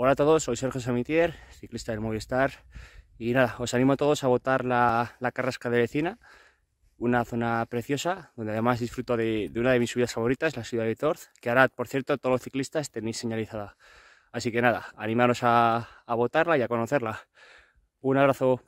Hola a todos, soy Sergio Samitier, ciclista del Movistar. Y nada, os animo a todos a votar la, Carrasca de Vecina, una zona preciosa, donde además disfruto de, una de mis subidas favoritas, la ciudad de Torz, que ahora, por cierto, todos los ciclistas tenéis señalizada. Así que nada, animaros a, a votarla y a conocerla. Un abrazo.